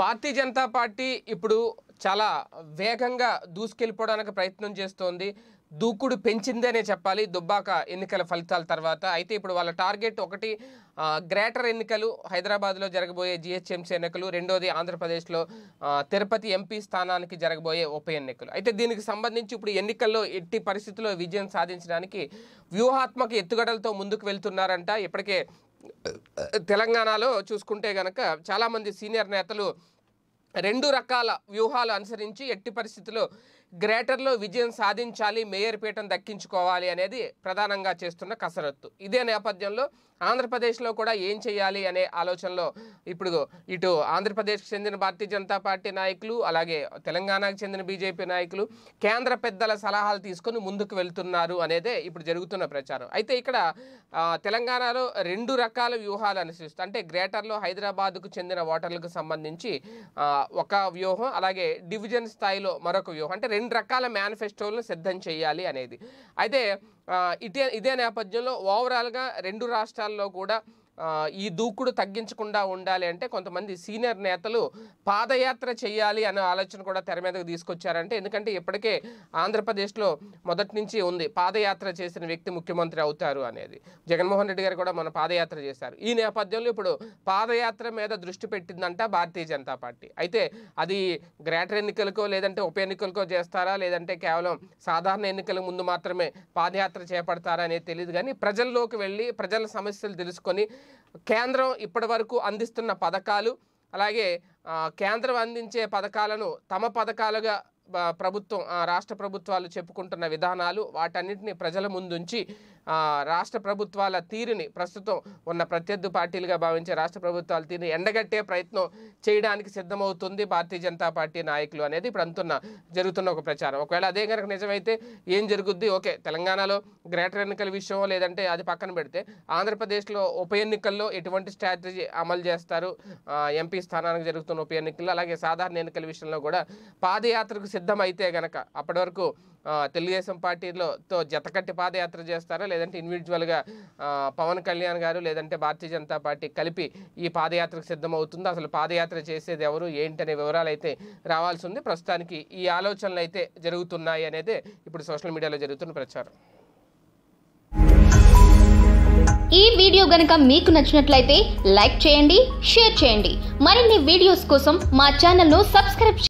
భారతీయ Janata party ఇప్పుడు చాలా వేగంగా దూసుకెళ్ళిపోవడానికి ప్రయత్నం చేస్తోంది దూకుడు పెంచిందనే చెప్పాలి దుబ్బాక ఎన్నికల ఫలితాల తర్వాత అయితే ఇప్పుడు వాళ్ళ టార్గెట్ ఒకటి గ్రేటర్ ఎన్నికలు హైదరాబాద్లో జరగబోయే జిహెచ్ఎంసీ ఎన్నికలు రెండోది ఆంధ్రప్రదేశ్లో తిరుపతి ఎంపీ స్థానానికి జరగబోయే ఉప ఎన్నికలు అయితే దీనికి సంబంధించి ఇప్పుడు ఎన్నికల్లో ఎట్టి పరిస్థితుల్లో విజయం సాధించడానికి వ్యూహాత్మక ఎత్తుగడలతో ముందుకు వెళ్తున్నారంట ఇప్పటికే తెలంగాణలో చూసుకుంటే గనక చాలామంది సీనియర్ నేతలు రెండు రకాల వ్యూహాలు అనుసరించి ఎట్టి పరిస్థితుల్లో గ్రేటర్లో విజయం సాధించాలి మేయర్ పీఠం దక్కించుకోవాలి అనేది ప్రధానంగా చేస్తున్న కసరత్తు ఇదే నేపథ్యంలో ఆంధ్రప్రదేశ్లో కూడా ఏం చేయాలి అనే ఆలోచనలో ఇప్పుడు ఇటు ఆంధ్రప్రదేశ్కి చెందిన భారతీయ జనతా పార్టీ నాయకులు అలాగే తెలంగాణకు చెందిన బీజేపీ నాయకులు కేంద్ర పెద్దల సలహాలు తీసుకొని ముందుకు వెళ్తున్నారు అనేదే ఇప్పుడు జరుగుతున్న ప్రచారం అయితే ఇక్కడ తెలంగాణలో రెండు రకాల వ్యూహాలు అనుసరిస్తూ అంటే గ్రేటర్లో హైదరాబాద్కు చెందిన ఓటర్లకు సంబంధించి ఒక వ్యూహం అలాగే డివిజన్ స్థాయిలో మరొక వ్యూహం అంటే రెండు రకాల మేనిఫెస్టోలను సిద్ధం చేయాలి అనేది అయితే ఇదే ఇదే నేపథ్యంలో ఓవరాల్గా రెండు రాష్ట్రాల్లో కూడా ఈ దూకుడు తగ్గించకుండా ఉండాలి అంటే కొంతమంది సీనియర్ నేతలు పాదయాత్ర చేయాలి అనే ఆలోచన కూడా తెర మీదకు తీసుకొచ్చారంటే ఎందుకంటే ఇప్పటికే ఆంధ్రప్రదేశ్లో మొదటి నుంచి ఉంది పాదయాత్ర చేసిన వ్యక్తి ముఖ్యమంత్రి అవుతారు అనేది జగన్మోహన్ రెడ్డి గారు కూడా మన పాదయాత్ర చేశారు ఈ నేపథ్యంలో ఇప్పుడు పాదయాత్ర మీద దృష్టి పెట్టిందంట భారతీయ జనతా పార్టీ అయితే అది గ్రేటర్ ఎన్నికలకో లేదంటే ఉప ఎన్నికలకో చేస్తారా లేదంటే కేవలం సాధారణ ఎన్నికల ముందు మాత్రమే పాదయాత్ర చేపడతారా అనేది తెలియదు కానీ ప్రజల్లోకి వెళ్ళి ప్రజల సమస్యలు తెలుసుకొని కేంద్రం ఇప్పటి వరకు అందిస్తున్న పథకాలు అలాగే కేంద్రం అందించే పథకాలను తమ పథకాలుగా ప్రభుత్వం రాష్ట్ర ప్రభుత్వాలు చెప్పుకుంటున్న విధానాలు వాటన్నిటిని ప్రజల ముందుంచి రాష్ట్ర ప్రభుత్వాల తీరుని ప్రస్తుతం ఉన్న ప్రత్యర్థి పార్టీలుగా భావించే రాష్ట్ర ప్రభుత్వాల తీరుని ఎండగట్టే ప్రయత్నం చేయడానికి సిద్ధమవుతుంది భారతీయ జనతా పార్టీ నాయకులు అనేది ఇప్పుడు అంతున్న జరుగుతున్న ఒక ప్రచారం ఒకవేళ అదే కనుక నిజమైతే ఏం జరుగుద్ది ఓకే తెలంగాణలో గ్రేటర్ ఎన్నికల విషయం లేదంటే అది పక్కన పెడితే ఆంధ్రప్రదేశ్లో ఉప ఎన్నికల్లో ఎటువంటి స్ట్రాటజీ అమలు చేస్తారు ఎంపీ స్థానానికి జరుగుతున్న ఉప ఎన్నికల్లో అలాగే సాధారణ ఎన్నికల విషయంలో కూడా పాదయాత్రకు సిద్ధమైతే గనక అప్పటి వరకు తెలుగుదేశం పార్టీలోతో జతకట్టి పాదయాత్ర చేస్తారా లేదంటే ఇండివిజువల్గా పవన్ కళ్యాణ్ గారు లేదంటే భారతీయ జనతా పార్టీ కలిపి ఈ పాదయాత్రకు సిద్ధమవుతుందో అసలు పాదయాత్ర చేసేది ఎవరు ఏంటనే వివరాలు అయితే రావాల్సి ఉంది ప్రస్తుతానికి ఈ ఆలోచనలు అయితే జరుగుతున్నాయి అనేది ఇప్పుడు సోషల్ మీడియాలో జరుగుతున్న ప్రచారం ఈ వీడియో గనక మీకు నచ్చినట్లయితే లైక్ చేయండి షేర్ చేయండి మరిన్ని వీడియోస్ కోసం మా ఛానల్ను సబ్స్క్రైబ్